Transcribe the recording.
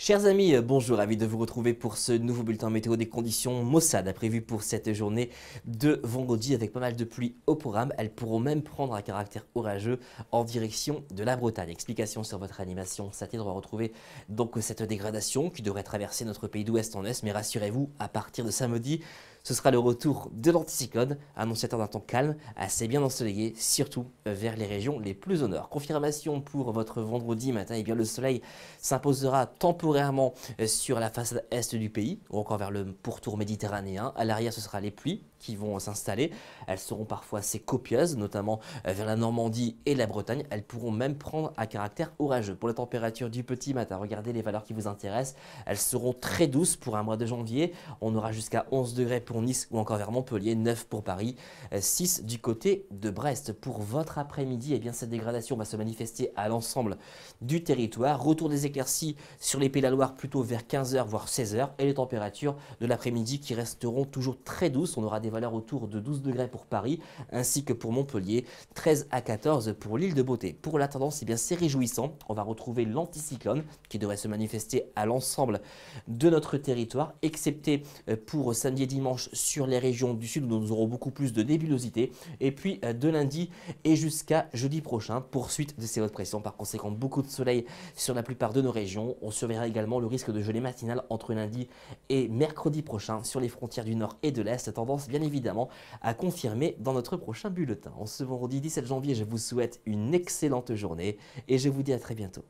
Chers amis, euh, bonjour, ravi de vous retrouver pour ce nouveau bulletin météo des conditions Mossad prévu pour cette journée de vendredi avec pas mal de pluie au programme. Elles pourront même prendre un caractère orageux en direction de la Bretagne. Explication sur votre animation ça on de retrouver donc cette dégradation qui devrait traverser notre pays d'ouest en est, mais rassurez-vous, à partir de samedi, ce sera le retour de l'anticyclone, annonciateur d'un temps calme, assez bien ensoleillé, surtout vers les régions les plus au nord. Confirmation pour votre vendredi matin, et eh bien le soleil s'imposera temporairement euh, sur la façade est du pays, ou encore vers le pourtour méditerranéen. À l'arrière, ce sera les pluies qui vont s'installer. Elles seront parfois assez copieuses, notamment euh, vers la Normandie et la Bretagne. Elles pourront même prendre à caractère orageux. Pour la température du petit matin, regardez les valeurs qui vous intéressent. Elles seront très douces pour un mois de janvier. On aura jusqu'à 11 degrés pour Nice ou encore vers Montpellier, 9 pour Paris, 6 euh, du côté de Brest. Pour votre après-midi, et eh bien cette dégradation va se manifester à l'ensemble du territoire. Retour des éclaircies sur les Pays la Loire plutôt vers 15h voire 16h et les températures de l'après-midi qui resteront toujours très douces. On aura des valeurs autour de 12 degrés pour Paris ainsi que pour Montpellier, 13 à 14 pour l'île de Beauté. Pour la tendance, eh bien c'est réjouissant. On va retrouver l'anticyclone qui devrait se manifester à l'ensemble de notre territoire, excepté euh, pour samedi et dimanche sur les régions du sud où nous aurons beaucoup plus de nébulosité. Et puis euh, de lundi et jusqu'à jeudi prochain, poursuite de ces hautes pressions. Par conséquent, beaucoup de soleil sur la plupart de nos régions. On surveillera également le risque de gelée matinale entre lundi et mercredi prochain sur les frontières du nord et de l'est. Tendance bien évidemment à confirmer dans notre prochain bulletin. En ce vendredi 17 janvier, je vous souhaite une excellente journée et je vous dis à très bientôt.